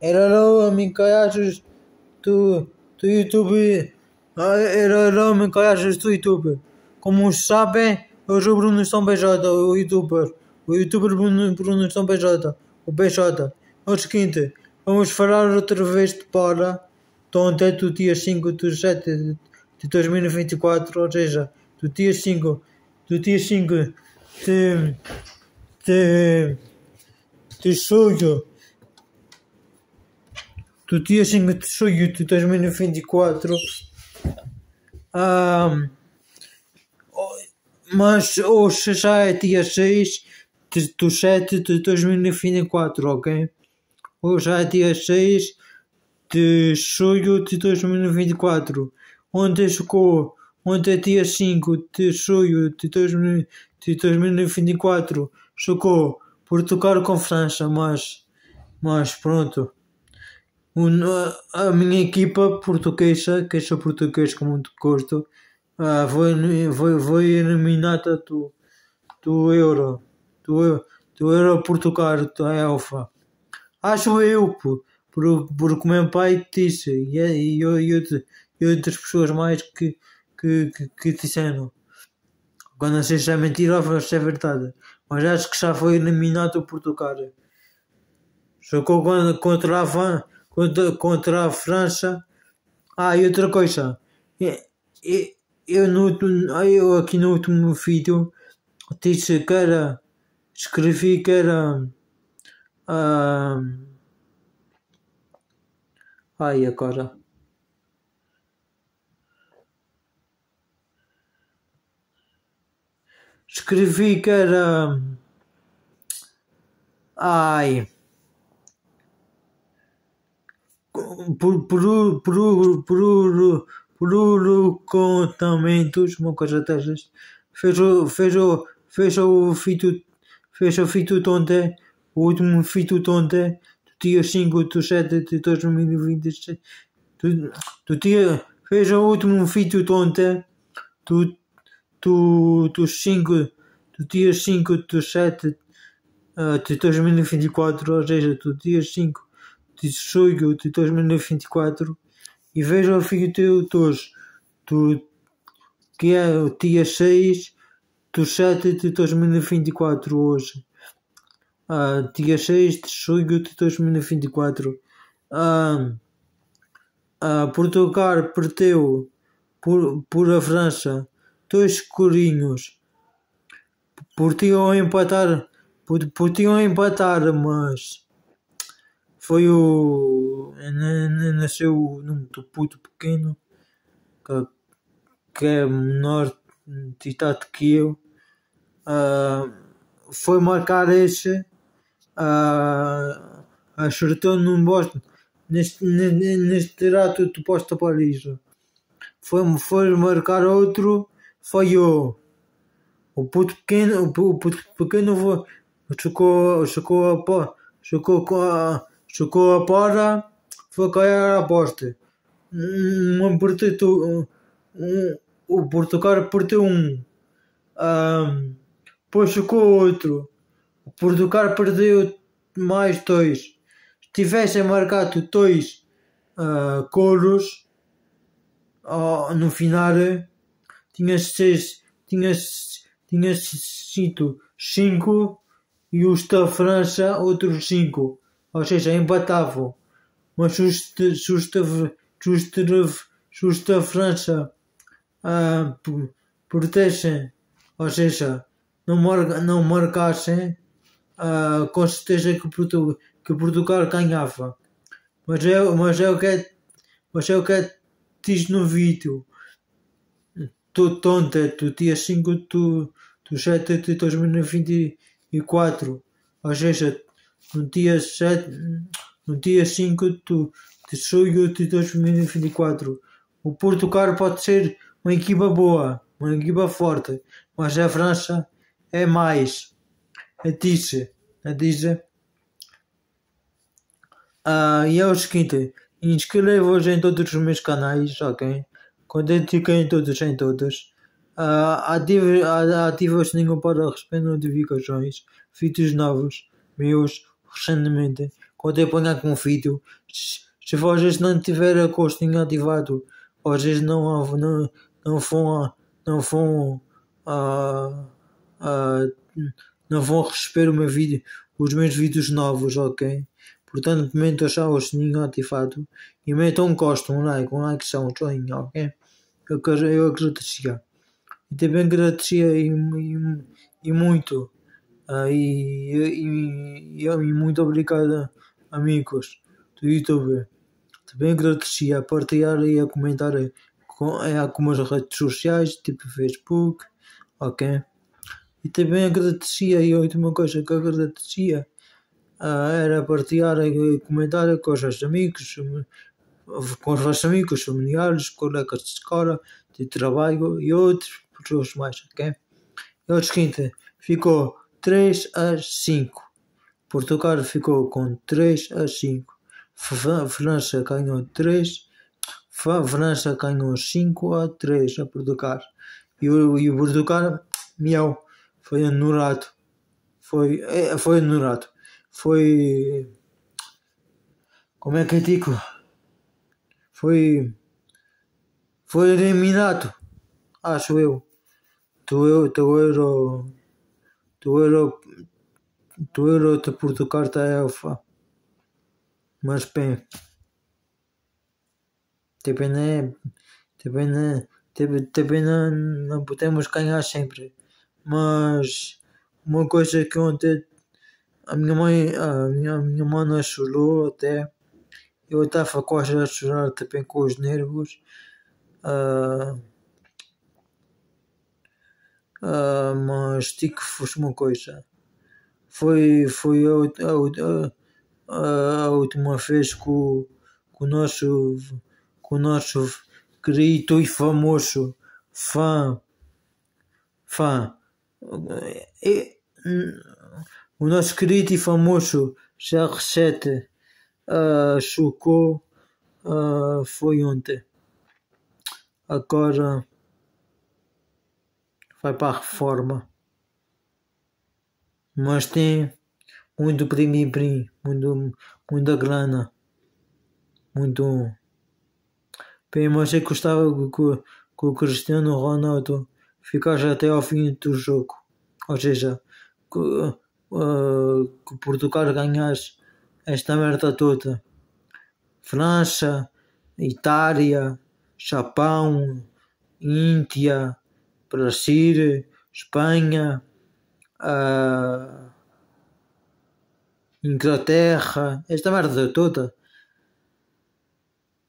Errorão, me encaixas do, do YouTube. Errorão, me encaixas do YouTube. Como sabem, hoje o Bruno São PJ, o youtuber. O youtuber Bruno, Bruno São PJ, o PJ. É o seguinte, vamos falar outra vez de para. Então, até do dia 5 de 7 de 2024, ou seja, do dia 5, do dia 5 de, de, de julho tutti e cinque sugli 2024 um, mas hoje já é dia 6 de, do 7 de 2024, ok? Hoje já é dia 6 de julho de 2024. Ontem chegou, ontem é dia 5 de julho de, 2000, de 2024, chegou Portugal com França, mas, mas pronto a minha equipa portuguesa, queixa português com muito gosto, ah, foi, foi, foi eliminada do, do Euro, do, do Euro Portugal, da Elfa. Acho eu, por, por, como meu pai disse, e, e, e, e outras pessoas mais que, que, que, que disseram. Quando não sei se é mentira ou se é verdade, mas acho que já foi eliminado o Portugal. Jogou contra a Van contra, a França. Ah, e outra coisa, eu, eu, no, eu aqui no último vídeo disse que era, escrevi que era. Ah, ai, agora. escrevi que era. Ai. Peru, contamentos, Peru, uma coisa dessas. Fez o, fez o, fez o fito, fez o fito tonte, o último fito tonte, do dia 5 do 7 de 2026. Do, do dia, fez o último fito tonte, do, do, do 5, do dia 5 de 7 eh, de 2024, ou seja, do dia 5 de julho de 2024 e vejam o filho teu hoje do que é o dia 6 do 7 de 2024 hoje. Ah, dia 6 de julho de 2024. Ah, ah, Portugal perdeu por, por a França dois corinhos. Podiam empatar, podiam empatar, mas foi o. Eh, nasceu num puto pequeno que, é menor de idade que eu. Uh, foi marcar esse. Uh, ah, acertou num poste. Neste, neste trato do posto para isso. Foi, foi marcar outro. Falhou. O puto pequeno. O puto pequeno foi. Chocou, chocou a pó. Chocou com a chocou a porta, foi cair a poste. Um, um, um, o Portugal perdeu um, um depois chocou outro. O Portugal perdeu mais dois. Se tivessem marcado dois uh, coros ah, no final, tinha seis, tinha, tinha sido cinco e os da França outros cinco ou seja, empatável. Mas justa, justa, justa, justa França ah, protegem, ou seja, não, marca, não marcassem, ah, com certeza que, Portugal, que Portugal ganhava. Mas é, mas é o que é, mas é o que é, diz no vídeo. tu tonta, do dia 5 do, do 7 de 2024. Ou seja, no dia, 7, no dia 5 de julho de 2024. O Porto Caro pode ser uma equipa boa, uma equipa forte, mas a França é mais. A disse, a disse. Ah, e é o seguinte, inscreva-vos em todos os meus canais, ok? contente em todos em todos. Uh, ah, ativa, ativa o sininho para receber notificações, vídeos novos, meus recentemente, eu ponho um vídeo. Se vocês não tiverem a costinha ativado, vocês não, não, não vão não vão não vão receber o meu vídeo, os meus vídeos novos, ok? Portanto, comentem já o sininho ativado e metam um gosto, um like, um like são um joinha, ok? Eu, eu agradecia. E também agradecia e, e, e muito. Ah, e, e, e, muito obrigado, amigos do YouTube. Também agradeci a partilhar e a comentar com, em eh, algumas redes sociais, tipo Facebook, ok? E também agradecia, e a última coisa que agradecia ah, era partilhar e comentar com os meus amigos, com os meus amigos, familiares, colegas de escola, de trabalho e outras pessoas mais, ok? E é o seguinte, ficou 3 a 5. Portugal ficou com 3 a 5. França ganhou 3. França ganhou 5 a 3 a Portugal. E o, e o Portugal, miau, foi anulado. Foi, é, foi anulado. Foi. Como é que eu digo? Foi. Foi eliminado, acho eu, do, eu, do Euro Tuero, te por tu carta elfa. Mas bem. Também não, também não, também não, não podemos ganhar sempre. Mas uma coisa que ontem a minha mãe, a minha, a minha mana chorou até. Eu estava quase a chorar também tipo, com os nervos. Uh, Uh, mas digo fosse uma coisa. Foi, foi a, a, a, a última vez que o, nosso, nosso querido e famoso fã, fã, e, é, o nosso querido e famoso CR7 uh, ah, chocou uh, foi ontem. Agora vai para a reforma. Mas tem muito primiprim, muito, muita grana. Muito. Bem, mas é eu gostava que, que o Cristiano Ronaldo ficasse até ao fim do jogo. Ou seja, que, uh, que Portugal ganhasse esta merda toda. França, Itália, Japão, Índia, Brasil, Espanha, uh, Inglaterra, esta merda toda.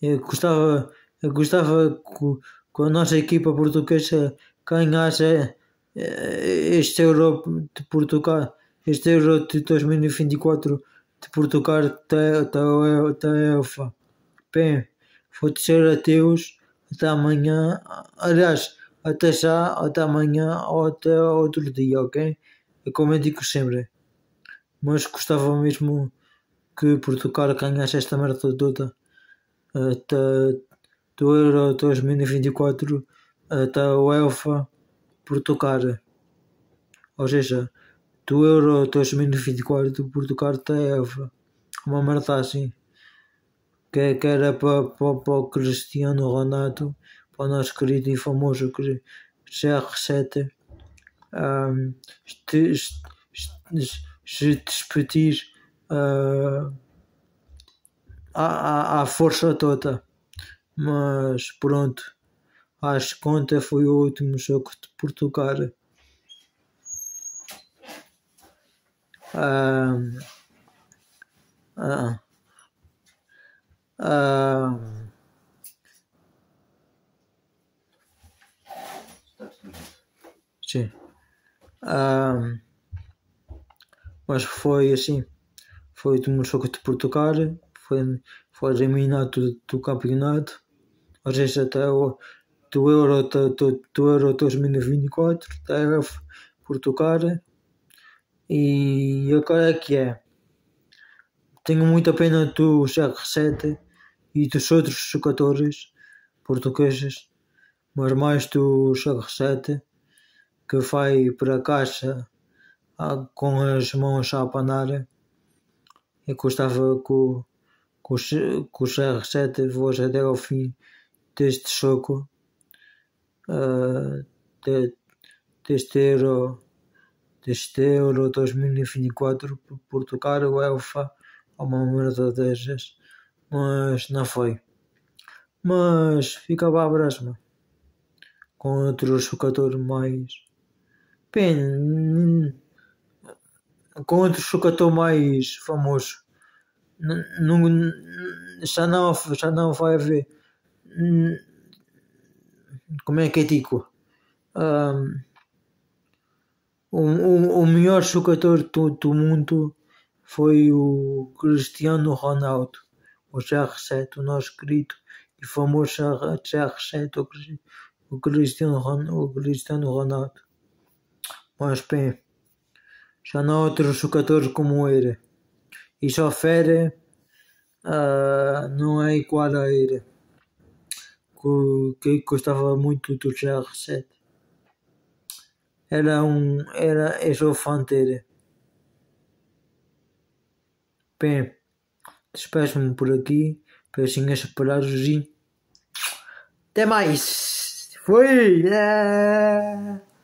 Eu gostava, eu gostava que, que a nossa equipa portuguesa ganhasse eh, este Euro de Portugal, este Euro de 2024 de Portugal até, até, a EFA. Bem, vou dizer adeus, até amanhã. Aliás, até já, até amanhã ou até outro dia, ok? É como eu digo sempre. Mas gostava mesmo que Portugal ganhasse esta merda toda até do Euro 2024 até o Elfa Portugal. Ou seja, do Euro 2024 Portugal até Elfa Uma merda assim. Que, que era para, para, para o Cristiano Ronaldo para o nosso querido e famoso GR7 um, se, se, se despedir uh, à, à força toda. Mas pronto, que contas foi o último jogo de Portugal. Um, uh, ah, uh, ah, sim. Um, mas foi assim, foi o último jogo de Portugal, foi, foi eliminado do, do campeonato, ou seja, até o, do, Euro, do, do Euro 2024, da Portugal, e agora é que é. Tenho muita pena do CR7 e dos outros jogadores portugueses, mas mais do CR7 que vai para a caixa ah, com as mãos a apanar. E gostava que o, que que o CR7 fosse até ao fim deste jogo, uh, de, deste Euro deste Euro 2024 por tocar o Elfa a é uma merda dessas, mas não foi. Mas ficava a brasma com outro jogador mais Bem, com outro jogador mais famoso. Não, já, não, já não vai haver. Como é que é digo? Um, o, o melhor jogador do, do mundo foi o Cristiano Ronaldo, o CR7, o nosso querido e famoso CR7, o Cristiano Ronaldo mas pé. Já não há outros chocadores como ele. E só fere uh, ah, não é igual a ele. Que, custava gostava muito do GR7. Era um. Era, eu é sou fã dele. Bem, despeço-me por aqui. Peixinhas separados e. Até mais! Fui! É.